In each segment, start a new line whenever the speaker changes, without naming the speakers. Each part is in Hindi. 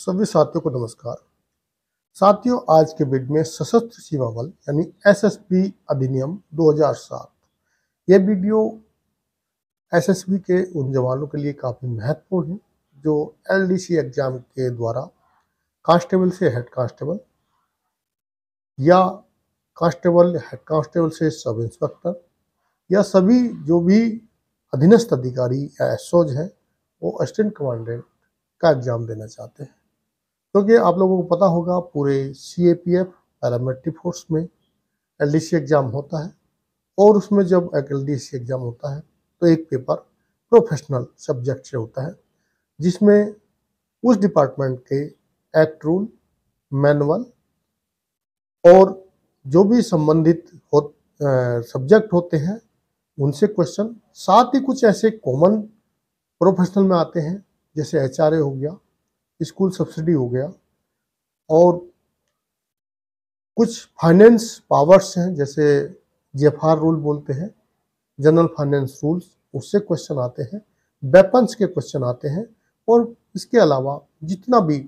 सभी साथियों को नमस्कार साथियों आज के वीडियो में सशस्त्र सीमा बल यानी एसएसबी अधिनियम 2007 ये वीडियो एसएसबी के उन जवानों के लिए काफ़ी महत्वपूर्ण है जो एलडीसी एग्जाम के द्वारा कांस्टेबल से हेड कांस्टेबल या कांस्टेबल हेड कांस्टेबल से सब इंस्पेक्टर या सभी जो भी अधीनस्थ अधिकारी या एसओज हैं वो असिस्टेंट कमांडेंट का एग्ज़ाम देना चाहते हैं क्योंकि तो आप लोगों को पता होगा पूरे C A P F parametric force में एल डी सी एग्ज़ाम होता है और उसमें जब एक एल डी सी एग्ज़ाम होता है तो एक पेपर प्रोफेशनल सब्जेक्ट से होता है जिसमें उस डिपार्टमेंट के एक्ट रूल मैनुअल और जो भी संबंधित हो सब्जेक्ट होते हैं उनसे क्वेश्चन साथ ही कुछ ऐसे कॉमन प्रोफेशनल में आते हैं जैसे एच हो गया स्कूल सब्सिडी हो गया और कुछ फाइनेंस पावर्स हैं जैसे जी रूल बोलते हैं जनरल फाइनेंस रूल्स उससे क्वेश्चन आते हैं वेपन्स के क्वेश्चन आते हैं और इसके अलावा जितना भी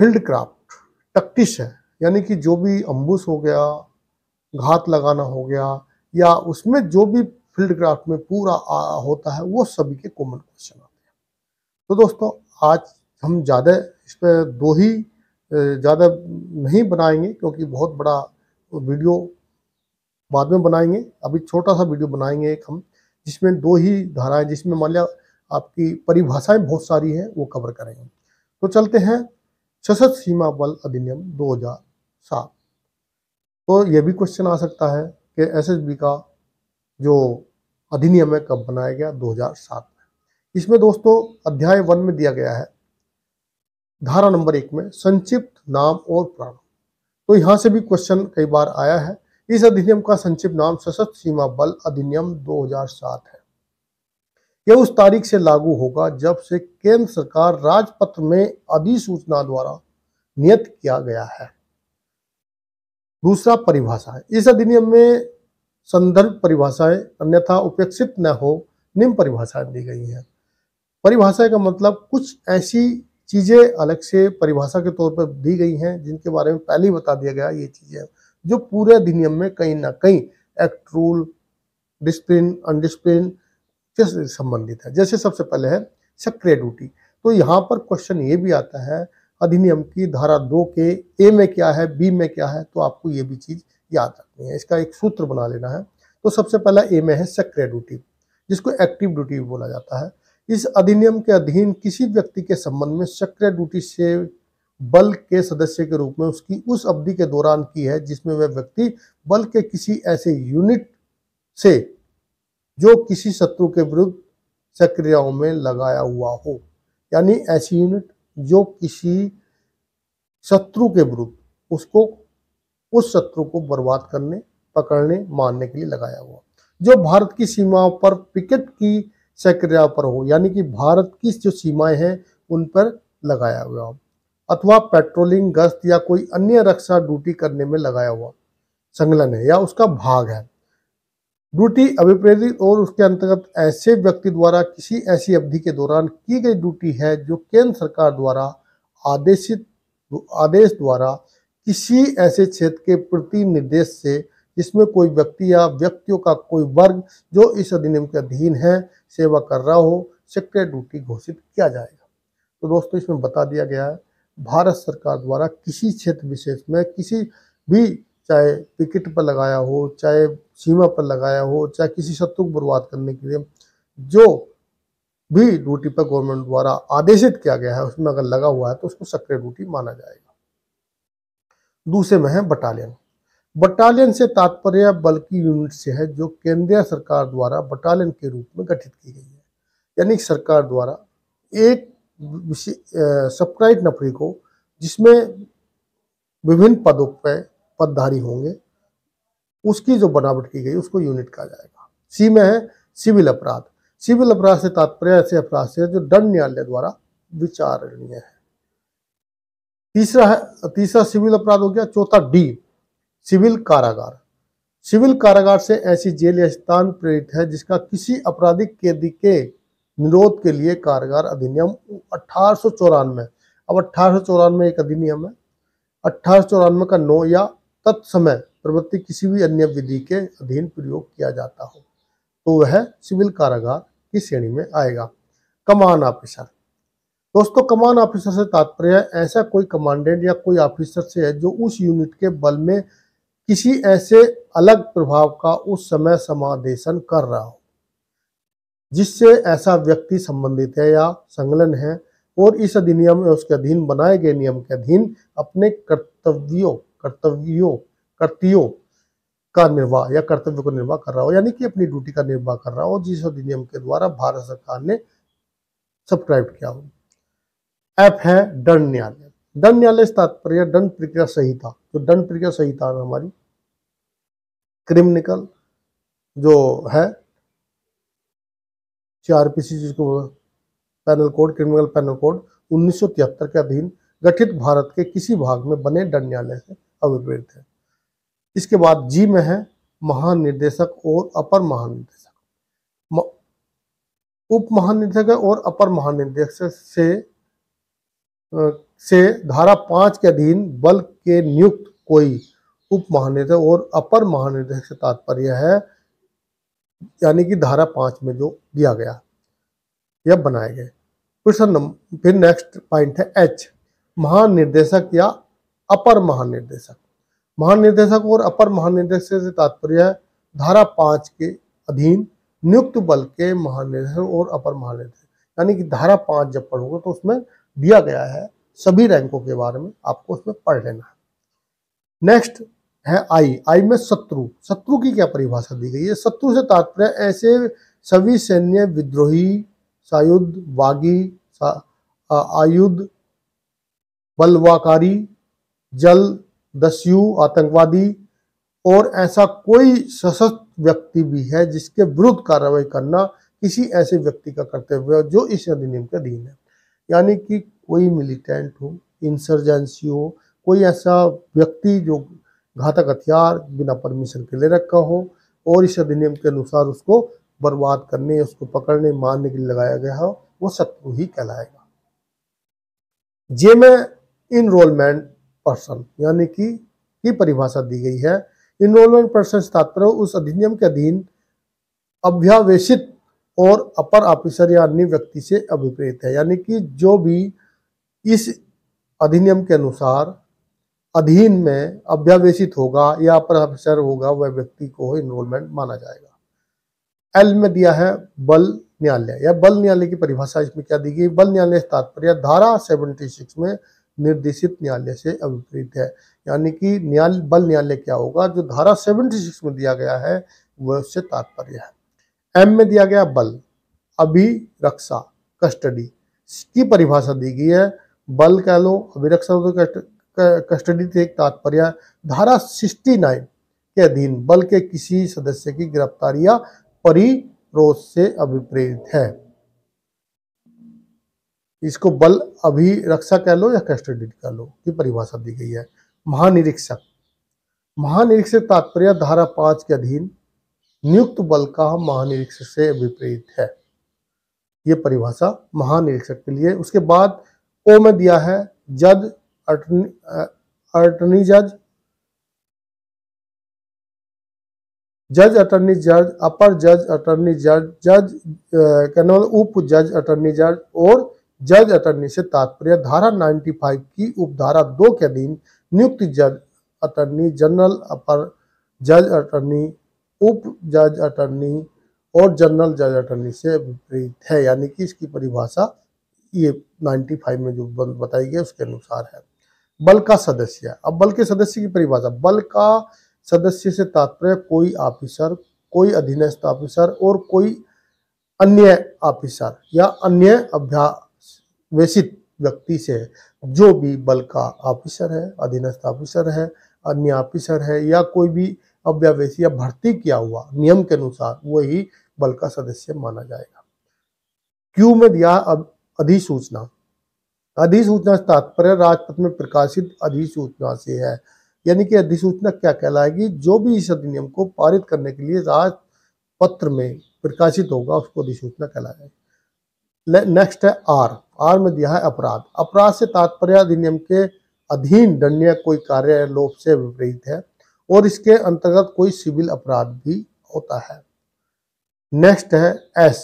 फील्ड क्राफ्ट टक्टिश है यानी कि जो भी अम्बूस हो गया घात लगाना हो गया या उसमें जो भी फील्ड क्राफ्ट में पूरा होता है वो सभी के कॉमन क्वेश्चन आते हैं तो दोस्तों आज हम ज़्यादा इस पर दो ही ज़्यादा नहीं बनाएंगे क्योंकि बहुत बड़ा वीडियो बाद में बनाएंगे अभी छोटा सा वीडियो बनाएंगे एक हम जिसमें दो ही धाराएं जिसमें मान लिया आपकी परिभाषाएं बहुत सारी हैं वो कवर करेंगे तो चलते हैं सशस्त्र सीमा बल अधिनियम 2007 तो ये भी क्वेश्चन आ सकता है कि एसएसबी का जो अधिनियम है कब बनाया गया 2007 इसमें दोस्तों अध्याय वन में दिया गया है धारा नंबर एक में संक्षिप्त नाम और प्रारंभ तो यहां से भी क्वेश्चन कई बार आया है इस अधिनियम का संक्षिप्त नाम सशस्त्र सीमा बल अधिनियम 2007 है यह उस तारीख से लागू होगा जब से केंद्र सरकार राजपत्र में अधिसूचना द्वारा नियत किया गया है दूसरा परिभाषा है इस अधिनियम में संदर्भ परिभाषाएं अन्यथा उपेक्षित न हो निम्न परिभाषाएं दी गई हैं परिभाषा का मतलब कुछ ऐसी चीज़ें अलग से परिभाषा के तौर पर दी गई हैं जिनके बारे में पहले ही बता दिया गया ये चीज़ें जो पूरे अधिनियम में कहीं ना कहीं एक्ट रूल डिसिप्लिन अनडिसप्लिन से संबंधित है जैसे सबसे पहले है सक्रिय ड्यूटी तो यहाँ पर क्वेश्चन ये भी आता है अधिनियम की धारा दो के ए में क्या है बी में क्या है तो आपको ये भी चीज़ याद रखनी है इसका एक सूत्र बना लेना है तो सबसे पहला ए में है सक्रिय ड्यूटी जिसको एक्टिव ड्यूटी बोला जाता है इस अधिनियम के अधीन किसी व्यक्ति के संबंध में सक्रिय ड्यूटी से बल के सदस्य के रूप में उसकी उस अवधि के दौरान की है जिसमें वह व्यक्ति बल के किसी ऐसे यूनिट से जो किसी शत्रु के विरुद्ध सक्रियाओं में लगाया हुआ हो यानी ऐसी यूनिट जो किसी शत्रु के विरुद्ध उसको उस शत्रु को बर्बाद करने पकड़ने मारने के लिए लगाया हुआ जो भारत की सीमा पर पिकेट की सक्रिया पर हो यानी कि भारत की जो सीमाएं हैं उन पर लगाया हुआ अथवा पेट्रोलिंग गश्त या कोई अन्य रक्षा ड्यूटी करने में लगाया हुआ संगलन है या उसका भाग है ड्यूटी अभिप्रेरित और उसके अंतर्गत ऐसे व्यक्ति द्वारा किसी ऐसी अवधि के दौरान की गई ड्यूटी है जो केंद्र सरकार द्वारा आदेशित आदेश द्वारा किसी ऐसे क्षेत्र के प्रति निर्देश से जिसमें कोई व्यक्ति या व्यक्तियों का कोई वर्ग जो इस अधिनियम के अधीन है सेवा कर रहा हो सेक्टर ड्यूटी घोषित किया जाएगा तो दोस्तों इसमें बता दिया गया है भारत सरकार द्वारा किसी क्षेत्र विशेष में किसी भी चाहे विकेट पर लगाया हो चाहे सीमा पर लगाया हो चाहे किसी शत्रु को बर्बाद करने के लिए जो भी ड्यूटी पर गवर्नमेंट द्वारा आदेशित किया गया है उसमें अगर लगा हुआ है तो उसको सक्रिय ड्यूटी माना जाएगा दूसरे में है बटालियन बटालियन से तात्पर्य बल की यूनिट से है जो केंद्रीय सरकार द्वारा बटालियन के रूप में गठित की गई है यानी सरकार द्वारा एक सप्राइट नफरी को जिसमें विभिन्न पदों पर पदधारी होंगे उसकी जो बनावट की गई उसको यूनिट कहा जाएगा सी में है सिविल अपराध सिविल अपराध से तात्पर्य ऐसे अपराध से है जो दंड न्यायालय द्वारा विचारणीय है तीसरा है तीसरा सिविल अपराध हो गया चौथा डी सिविल कारागार सिविल कारागार से ऐसी जेल या स्थान प्रेरित है जिसका किसी आपराधिक कैदी के निरोध के लिए कारागार अधिनियम अठारह अब अठारह एक अधिनियम है अठारह का नो या तत्समय प्रवृत्ति किसी भी अन्य विधि के अधीन प्रयोग किया जाता हो तो वह सिविल कारागार की श्रेणी में आएगा कमान ऑफिसर दोस्तों कमान ऑफिसर से तात्पर्य ऐसा कोई कमांडेंट या कोई ऑफिसर से है जो उस यूनिट के बल में किसी ऐसे अलग प्रभाव का उस समय समादेशन कर रहा हो जिससे ऐसा व्यक्ति संबंधित है या संलग्न है और इस अधिनियम या उसके अधीन बनाए गए नियम के अधीन अपने कर्तव्यों कर्तव्यों कर्तियों का निर्वाह या कर्तव्य को निर्वाह कर रहा हो यानी कि अपनी ड्यूटी का निर्वाह कर रहा हो जिस अधिनियम के द्वारा भारत सरकार ने सब्सक्राइब किया हो ऐप है दंड न्यायालय दंड न्यायालय तात्पर्य दंड प्रक्रिया संहिता तो दंड प्रक्रिया सही था हमारी क्रिमिनल जो है सीआरपीसी जिसको penal code criminal penal code उन्नीस के अधीन गठित भारत के किसी भाग में बने दंड न्यायालय से अविप्रेरित है इसके बाद जी में है महानिर्देशक और अपर महानिर्देशक उप महानिदेशक और अपर महानिदेशक से से धारा पाँच के अधीन बल के नियुक्त कोई उप महानिदेशक और अपर महानिदेशक से तात्पर्य है यानी कि धारा पाँच में जो दिया गया या बनाए गए प्रश्न फिर नेक्स्ट पॉइंट है एच महानिर्देशक या अपर महानिर्देशक महानिर्देशक और अपर महानिर्देशक से तात्पर्य है धारा पाँच के अधीन नियुक्त बल के महानिदेशक और अपर महानिदेशक यानी कि धारा पाँच जब पढ़ोगे तो उसमें दिया गया है सभी रैंकों के बारे में आपको उसमें पढ़ लेना है नेक्स्ट है आई आई में शत्रु शत्रु की क्या परिभाषा दी गई है शत्रु से तात्पर्य ऐसे सभी सैन्य विद्रोही सायुद्ध बागी सा, आयुध बलवाकारी जल दस्यु आतंकवादी और ऐसा कोई सशस्त्र व्यक्ति भी है जिसके विरुद्ध कार्रवाई करना किसी ऐसे व्यक्ति का कर्तव्य है जो इस अधिनियम के अधीन है यानी कि कोई मिलिटेंट हो इंसर्जेंसी हो कोई ऐसा व्यक्ति जो घातक हथियार बिना परमिशन के ले रखा हो और इस अधिनियम के अनुसार उसको बर्बाद करने उसको पकड़ने मारने के लिए लगाया गया हो वो शत्रु ही कहलाएगा जे में इनरोलमेंट पर्सन यानी कि की परिभाषा दी गई है इनरोलमेंट पर्सन तात्पर्य उस अधिनियम के अधीन अभ्यावेशित और अपर ऑफिसर या अन्य व्यक्ति से अभिप्रेत है यानी कि जो भी इस अधिनियम के अनुसार अधीन में अभ्यावेशित होगा या अपर ऑफिसर होगा वह व्यक्ति को इनरोलमेंट माना जाएगा एल में दिया है बल न्यायालय या बल न्यायालय की परिभाषा इसमें क्या दी गई बल न्यायालय तात्पर्य धारा सिक्स में निर्देशित न्यायालय से अभिप्रीत है यानी कि न्याय बल न्यायालय क्या होगा जो धारा सिक्स में दिया गया है वह उससे तात्पर्य है एम में दिया गया बल अभिरक्षा कस्टडी की परिभाषा दी गई है बल कह लो अभिरक्षा तो कस्टडी से एक तात्पर्य धारा नाइन के अधीन बल के किसी सदस्य की गिरफ्तारी या परिरोध से अभिप्रेरित है इसको बल अभिरक्षा कह लो या कस्टडी कह लो की परिभाषा दी गई है महानिरीक्षक महानिरीक्षक तात्पर्य धारा पांच के अधीन नियुक्त बल का महानिरीक्षक से विपरीत है ये परिभाषा महानिरीक्षक के लिए उसके बाद ओ में दिया है जज अटर्नी जज जज अटर्नी जज अपर जज अटर्नी जज जज कहने वाले उप जज अटर्नी जज और जज अटर्नी से तात्पर्य धारा 95 की उपधारा दो के अधीन नियुक्त जज अटर्नी जनरल अपर जज अटर्नी उप जज अटर्नी और जनरल जज अटर्नी से विपरीत है यानी कि इसकी परिभाषा ये 95 में जो बताई गई उसके अनुसार है बल का सदस्य अब बल के सदस्य की परिभाषा बल का सदस्य से तात्पर्य कोई ऑफिसर कोई अधीनस्थ ऑफिसर और कोई अन्य ऑफिसर या अन्य अभ्यावेशित व्यक्ति से जो भी बल का ऑफिसर है अधीनस्थ ऑफिसर है अन्य ऑफिसर है या कोई भी अव्यावेशी या भर्ती किया हुआ नियम के अनुसार वही बल का सदस्य माना जाएगा क्यू में दिया अधिसूचना अधिसूचना तात्पर्य राजपथ में प्रकाशित अधिसूचना से है यानी कि अधिसूचना क्या कहलाएगी जो भी इस अधिनियम को पारित करने के लिए राजपत्र में प्रकाशित होगा उसको अधिसूचना कहलाएगा नेक्स्ट है आर आर में दिया है अपराध अपराध से तात्पर्य अधिनियम के अधीन दंडनीय कोई कार्य लोप से विपरीत है और इसके अंतर्गत कोई सिविल अपराध भी होता है नेक्स्ट है एस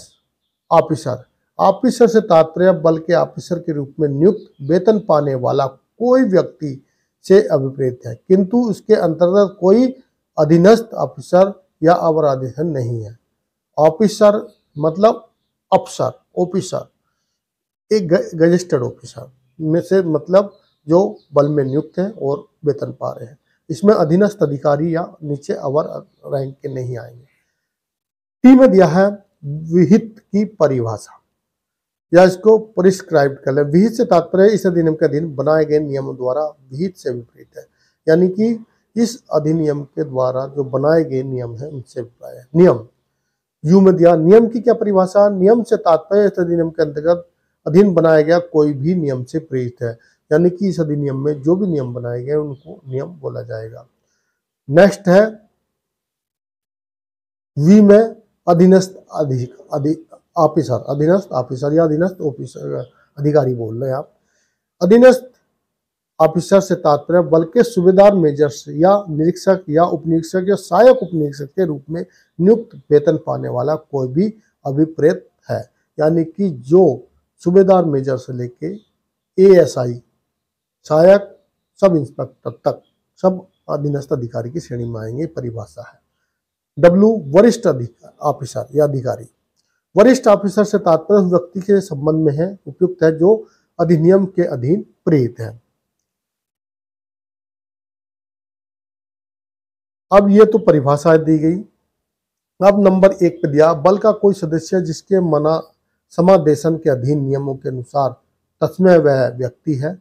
ऑफिसर ऑफिसर से तात्पर्य बल के ऑफिसर के रूप में नियुक्त वेतन पाने वाला कोई व्यक्ति से अभिप्रेत है किंतु उसके अंतर्गत कोई अधीनस्थ ऑफिसर या अवराधन नहीं है ऑफिसर मतलब अफसर ऑफिसर एक रजिस्टर्ड ऑफिसर में से मतलब जो बल में नियुक्त है और वेतन पा रहे हैं इसमें अधीनस्थ अधिकारी या नीचे अवर रैंक के नहीं आएंगे टी में दिया है विहित की परिभाषा या इसको प्रिस्क्राइब कर ले विहित से तात्पर्य इस अधिनियम के अधीन बनाए गए नियमों द्वारा विहित से विपरीत है यानी कि इस अधिनियम के द्वारा जो बनाए गए नियम है उनसे विपरीत है नियम यू में दिया नियम की क्या परिभाषा नियम से तात्पर्य इस अधिनियम के अंतर्गत अधीन बनाया गया कोई भी नियम से प्रेरित है यानी कि इस अधिनियम में जो भी नियम बनाए गए उनको नियम बोला जाएगा नेक्स्ट है वी में अधीनस्थ अधिक अधि ऑफिसर अधीनस्थ ऑफिसर या अधीनस्थ ऑफिसर अधिकारी बोल रहे हैं आप अधीनस्थ ऑफिसर से तात्पर्य बल्कि सुबेदार मेजर या निरीक्षक या उपनिरीक्षक या सहायक उपनिरीक्षक के रूप में नियुक्त वेतन पाने वाला कोई भी अभिप्रेत है यानी कि जो सुबेदार मेजर से लेके एएसआई सहायक सब इंस्पेक्टर तक सब अधीनस्थ अधिकारी की श्रेणी में आएंगे परिभाषा है डब्ल्यू वरिष्ठ ऑफिसर या अधिकारी वरिष्ठ ऑफिसर से तात्पर्य उस व्यक्ति के संबंध में है उपयुक्त है जो अधिनियम के अधीन प्रेरित है अब ये तो परिभाषा दी गई अब नंबर एक पे दिया बल का कोई सदस्य जिसके मना समादेशन के अधीन नियमों के अनुसार तस्मय वह व्यक्ति है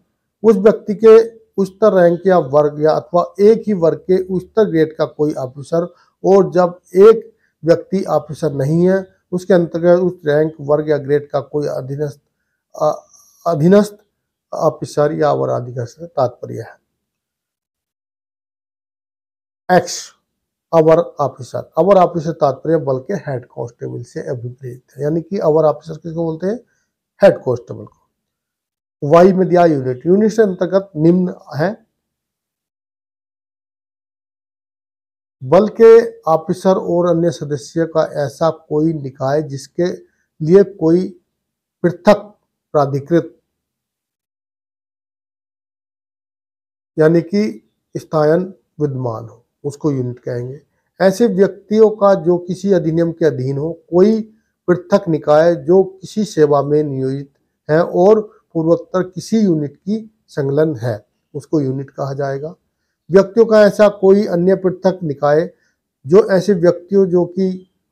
उस व्यक्ति के उच्चतर रैंक या वर्ग या अथवा एक ही वर्ग के उच्चतर ग्रेड का कोई ऑफिसर और जब एक व्यक्ति ऑफिसर नहीं है उसके अंतर्गत उस रैंक वर्ग या ग्रेड का कोई अधीनस्थ अधीनस्थ ऑफिसर या अवराधिकार से तात्पर्य है एक्स अवर ऑफिसर अवर ऑफिसर तात्पर्य बल्कि हेड कांस्टेबल से अभिप्रेत है यानी कि अवर ऑफिसर किसको बोलते हैं हेड कांस्टेबल को वाई में दिया यूनिट यूनिट से अंतर्गत निम्न है बल्कि ऑफिसर और अन्य सदस्य का ऐसा कोई निकाय जिसके लिए कोई पृथक प्राधिकृत यानी कि स्थायन विद्यमान हो उसको यूनिट कहेंगे ऐसे व्यक्तियों का जो किसी अधिनियम के अधीन हो कोई पृथक निकाय जो किसी सेवा में नियोजित है और पूर्वोत्तर किसी यूनिट की संलग्न है उसको यूनिट कहा जाएगा व्यक्तियों का ऐसा कोई अन्य पृथक निकाय जो ऐसे व्यक्तियों जो कि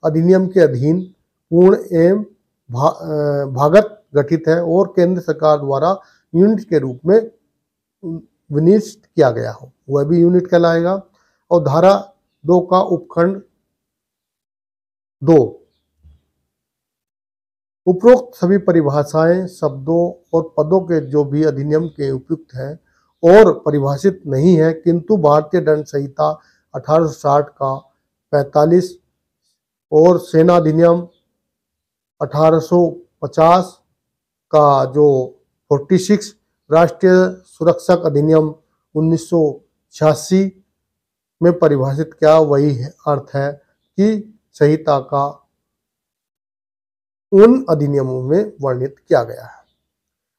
अधिनियम के अधीन पूर्ण एवं भा, भागत गठित है और केंद्र सरकार द्वारा यूनिट के रूप में विनिष्ट किया गया हो वह भी यूनिट कहलाएगा और धारा दो का उपखंड दो उपरोक्त सभी परिभाषाएं शब्दों और पदों के जो भी अधिनियम के उपयुक्त हैं और परिभाषित नहीं है किंतु भारतीय दंड संहिता 1860 का 45 और सेना अधिनियम 1850 का जो 46 राष्ट्रीय सुरक्षा अधिनियम उन्नीस में परिभाषित किया वही है अर्थ है कि संहिता का उन अधिनियमों में वर्णित किया गया है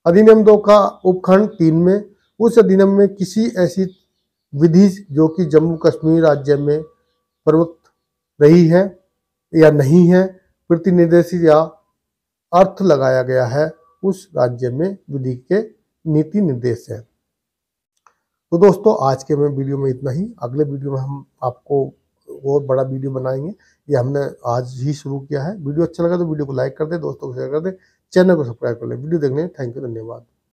अधिनियम दो का उपखंड तीन में उस अधिनियम में किसी ऐसी विधि जो कि जम्मू कश्मीर राज्य में प्रवृत्त रही है या नहीं है प्रतिनिधि या अर्थ लगाया गया है उस राज्य में विधि के नीति निर्देश है तो दोस्तों आज के मैं वीडियो में इतना ही अगले वीडियो में हम आपको और बड़ा वीडियो बनाएंगे ये हमने आज ही शुरू किया है वीडियो अच्छा लगा तो वीडियो को लाइक कर दे दोस्तों को शेयर कर दे चैनल को सब्सक्राइब कर ले वीडियो देखने थैंक यू धन्यवाद